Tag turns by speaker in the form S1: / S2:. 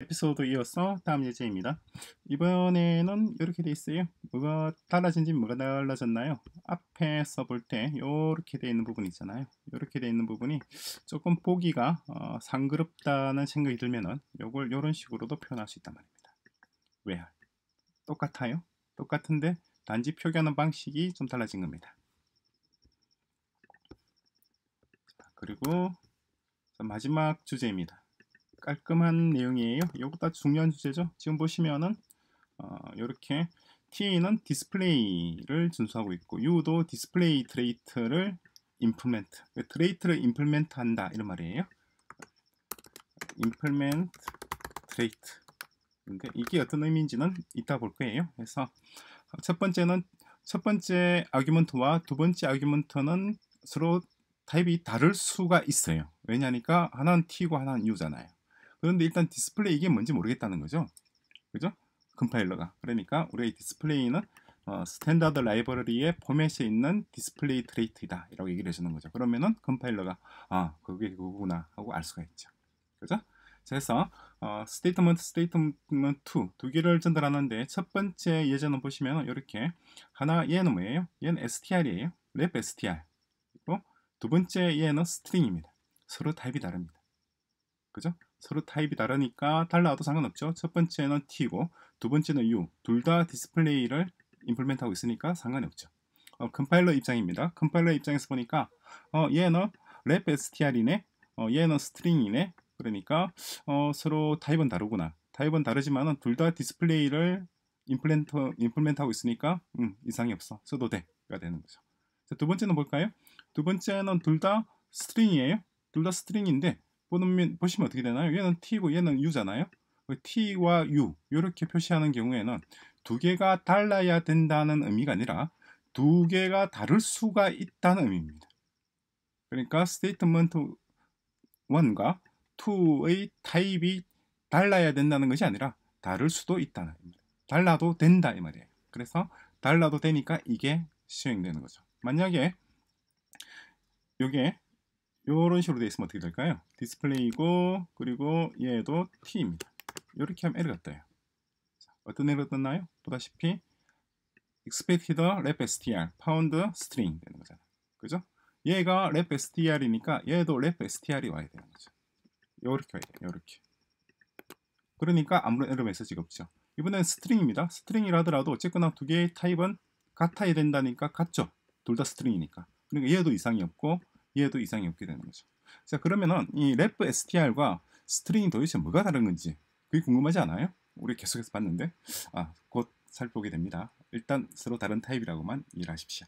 S1: 에피소드 이어서 다음 예제입니다. 이번에는 이렇게 돼 있어요. 뭐가 달라진지 뭐가 달라졌나요? 앞에서 볼 때 이렇게 돼 있는 부분 있잖아요. 이렇게 돼 있는 부분이 조금 보기가 어, 상그럽다는 생각이 들면은 이걸 이런 식으로도 표현할 수 있단 말입니다. 왜? 할 똑같아요. 똑같은데 단지 표기하는 방식이 좀 달라진 겁니다. 그리고 마지막 주제입니다. 깔끔한 내용이에요. 이것도 중요한 주제죠. 지금 보시면은 이렇게 어, T는 디스플레이를 준수하고 있고 U도 디스플레이 트레이트를 임플멘트 트레이트를 임플멘트 한다 이런 말이에요. 임플멘트 트레이트 근데 이게 어떤 의미인지는 이따 볼 거예요. 그래서 첫 번째는 첫 번째 아규먼트와 두 번째 아규먼트는 서로 타입이 다를 수가 있어요. 왜냐니까 하나는 T고 하나는 U잖아요. 그런데 일단 디스플레이 이게 뭔지 모르겠다는 거죠. 그죠? 컴파일러가. 그러니까 우리의 디스플레이는 어, 스탠다드 라이브러리의 포맷에 있는 디스플레이 트레이트이다. 이라고 얘기를 해주는 거죠. 그러면은 컴파일러가 아, 그게 그거구나 하고 알 수가 있죠. 그죠? 그래서 어, 스테이트먼트 스테이트먼트 2, 두 개를 전달하는데 첫 번째 예제는 보시면 이렇게 하나 얘는 뭐예요? 얘는 str이에요. 랩 str. 그리고 두 번째 얘는 s t r i n g 입니다 서로 타입이 다릅니다. 그죠? 서로 타입이 다르니까 달라도 상관없죠. 첫 번째는 T고 두 번째는 U 둘 다 디스플레이를 임플멘트하고 있으니까 상관이 없죠. 어, 컴파일러 입장입니다. 컴파일러 입장에서 보니까 어, 얘는 랩 str이네 어, 얘는 스트링이네 그러니까 어, 서로 타입은 다르구나. 타입은 다르지만 둘 다 디스플레이를 임플멘트, 임플멘트하고 있으니까 음, 이상이 없어. 써도 돼가 되는 거죠. 자, 두 번째는 뭘까요? 두 번째는 둘다 스트링이에요. 둘다 스트링인데 보면, 보시면 어떻게 되나요? 얘는 t고 얘는 u잖아요. 그 t와 u 이렇게 표시하는 경우에는 두 개가 달라야 된다는 의미가 아니라 두 개가 다를 수가 있다는 의미입니다. 그러니까 statement 1과 2의 타입이 달라야 된다는 것이 아니라 다를 수도 있다는 의미입니다 달라도 된다 이 말이에요. 그래서 달라도 되니까 이게 시행되는 거죠. 만약에 이게 이런 식으로 되어 있으면 어떻게 될까요? 디스플레이고 그리고 얘도 t입니다. 이렇게 하면 에러 같아요. 어떤 L을 떴나요? 보다시피 expected rep str pound string 되는 거잖아요. 그죠? 얘가 rep str이니까 얘도 rep str이 와야 되는 거죠. 이렇게 와야 돼요. 이렇게. 그러니까 아무런 에러 메시지가 없죠. 이번엔 스트링입니다. 스트링이라 하더라도 어쨌거나 두 개의 타입은 같아야 된다니까 같죠. 둘 다 스트링이니까. 그러니까 얘도 이상이 없고 얘도 이상이 없게 되는 거죠. 자 그러면은 이랩 str과 스트링이 도대체 뭐가 다른 건지 그게 궁금하지 않아요? 우리 계속해서 봤는데 아곧 살펴보게 됩니다. 일단 서로 다른 타입이라고만 일하십시오